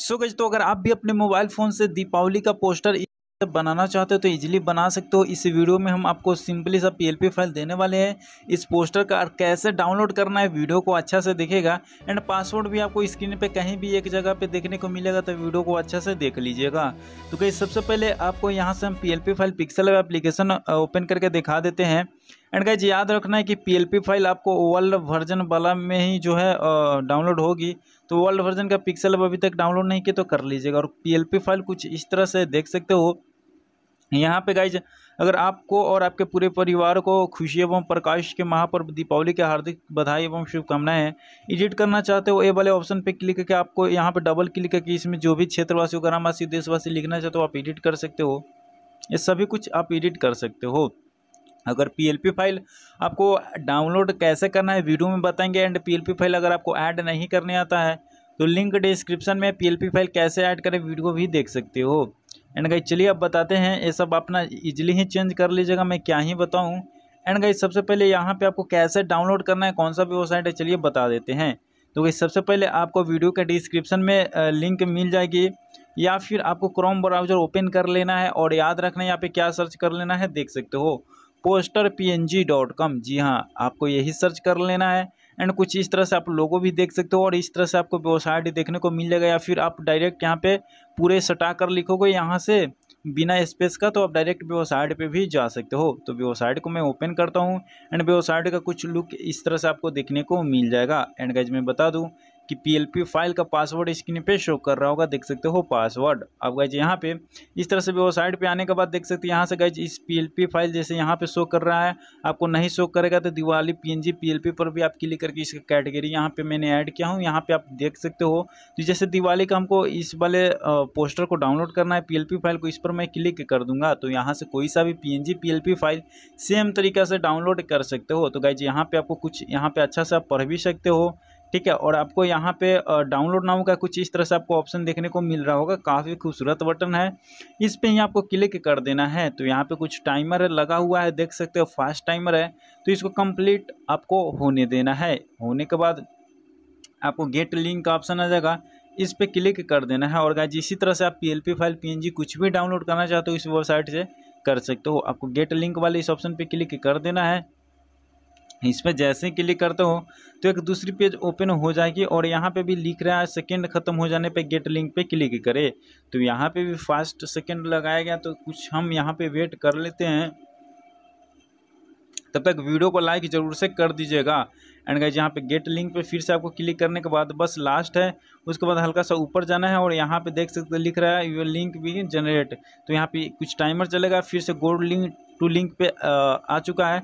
सो गज तो अगर आप भी अपने मोबाइल फ़ोन से दीपावली का पोस्टर बनाना चाहते हो तो इजीली बना सकते हो इस वीडियो में हम आपको सिंपली सा पी फाइल देने वाले हैं इस पोस्टर का कैसे डाउनलोड करना है वीडियो को अच्छा से देखेगा एंड पासवर्ड भी आपको स्क्रीन पे कहीं भी एक जगह पे देखने को मिलेगा तो वीडियो को अच्छा से देख लीजिएगा तो कहीं सबसे पहले आपको यहाँ से हम P file pixel application open करके दिखा देते हैं एंड गाइज याद रखना है कि पी फाइल आपको वर्ल्ड वर्जन वाला में ही जो है डाउनलोड होगी तो वर्ल्ड वर्जन का पिक्सल अभी तक डाउनलोड नहीं किया तो कर लीजिएगा और पी फाइल कुछ इस तरह से देख सकते हो यहाँ पे गाइज अगर आपको और आपके पूरे परिवार को खुशी एवं प्रकाश के महापर्व दीपावली के हार्दिक बधाई एवं शुभकामनाएं एडिट करना चाहते हो ए वाले ऑप्शन पे क्लिक करके आपको यहाँ पे डबल क्लिक करके इसमें जो भी क्षेत्रवासी ग्रामवासी देशवासी लिखना चाहते हो आप एडिट कर सकते हो ये सभी कुछ आप एडिट कर सकते हो अगर PLP फाइल आपको डाउनलोड कैसे करना है वीडियो में बताएंगे एंड PLP फाइल अगर आपको ऐड नहीं करने आता है तो लिंक डिस्क्रिप्शन में PLP फाइल कैसे ऐड करें वीडियो भी देख सकते हो एंड गाइज चलिए अब बताते हैं ये सब अपना इजिली ही चेंज कर लीजिएगा मैं क्या ही बताऊँ एंड गाइज सबसे पहले यहाँ पे आपको कैसे डाउनलोड करना है कौन सा वेबसाइट है चलिए बता देते हैं तो गाइज सबसे पहले आपको वीडियो के डिस्क्रिप्शन में लिंक मिल जाएगी या फिर आपको क्रोम ब्राउजर ओपन कर लेना है और याद रखना यहाँ पर क्या सर्च कर लेना है देख सकते हो पोस्टर पी डॉट कॉम जी हाँ आपको यही सर्च कर लेना है एंड कुछ इस तरह से आप लोगों भी देख सकते हो और इस तरह से आपको वेबसाइट देखने को मिल जाएगा या फिर आप डायरेक्ट यहाँ पे पूरे सटा कर लिखोगे यहाँ से बिना स्पेस का तो आप डायरेक्ट वेबसाइट पे भी जा सकते हो तो वेबसाइट को मैं ओपन करता हूँ एंड वेबसाइट का कुछ लुक इस तरह से आपको देखने को मिल जाएगा एंड गज मैं बता दूँ कि PLP फाइल का पासवर्ड स्क्रीन पे शो कर रहा होगा देख सकते हो पासवर्ड अब गए यहाँ पे इस तरह से वो साइड पे आने के बाद देख सकते हैं यहाँ से गए इस PLP फाइल जैसे यहाँ पे शो कर रहा है आपको नहीं शो करेगा तो दिवाली PNG PLP पर भी आप क्लिक करके इसका कैटेगरी यहाँ पर मैंने ऐड किया हूँ यहाँ पर आप देख सकते हो तो जैसे दिवाली का हमको इस वाले पोस्टर को डाउनलोड करना है पी फाइल को इस पर मैं क्लिक कर दूंगा तो यहाँ से कोई सा भी पी एन फाइल सेम तरीका से डाउनलोड कर सकते हो तो गए यहाँ पे आपको कुछ यहाँ पे अच्छा सा पढ़ भी सकते हो ठीक है और आपको यहाँ पे डाउनलोड नाउ का कुछ इस तरह से आपको ऑप्शन देखने को मिल रहा होगा काफ़ी खूबसूरत बटन है इस पर ही आपको क्लिक कर देना है तो यहाँ पे कुछ टाइमर लगा हुआ है देख सकते हो फास्ट टाइमर है तो इसको कंप्लीट आपको होने देना है होने के बाद आपको गेट लिंक का ऑप्शन आ जाएगा इस पर क्लिक कर देना है और गाइज इसी तरह से आप पी फाइल पी कुछ भी डाउनलोड करना चाहते हो इस वेबसाइट से कर सकते हो आपको गेट लिंक वाले इस ऑप्शन पर क्लिक कर देना है इसमें जैसे ही क्लिक करते हो तो एक दूसरी पेज ओपन हो जाएगी और यहाँ पे भी लिख रहा है सेकंड ख़त्म हो जाने पे गेट लिंक पे क्लिक करें तो यहाँ पे भी फास्ट सेकंड लगाया गया तो कुछ हम यहाँ पे वेट कर लेते हैं तब तक वीडियो को लाइक जरूर से कर दीजिएगा एंड गाइज यहाँ पे गेट लिंक पे फिर से आपको क्लिक करने के बाद बस लास्ट है उसके बाद हल्का सा ऊपर जाना है और यहाँ पे देख सकते लिख रहा है यूर लिंक भी जनरेट तो यहाँ पे कुछ टाइमर चलेगा फिर से गोल्ड लिंक टू लिंक पे आ चुका है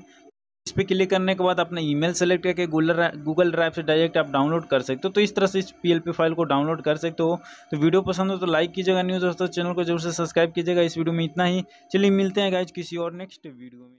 इस पर क्लिक करने के बाद अपना ईमेल सेलेक्ट करके गूगल गूगल ड्राइव से डायरेक्ट आप डाउनलोड कर सकते हो तो इस तरह से इस पीएलपी फाइल को डाउनलोड कर सकते हो तो वीडियो पसंद हो तो लाइक कीजिएगा न्यूज़ दोस्तों चैनल को जरूर से सब्सक्राइब कीजिएगा इस वीडियो में इतना ही चलिए मिलते हैं गाइज किसी और नेक्स्ट वीडियो में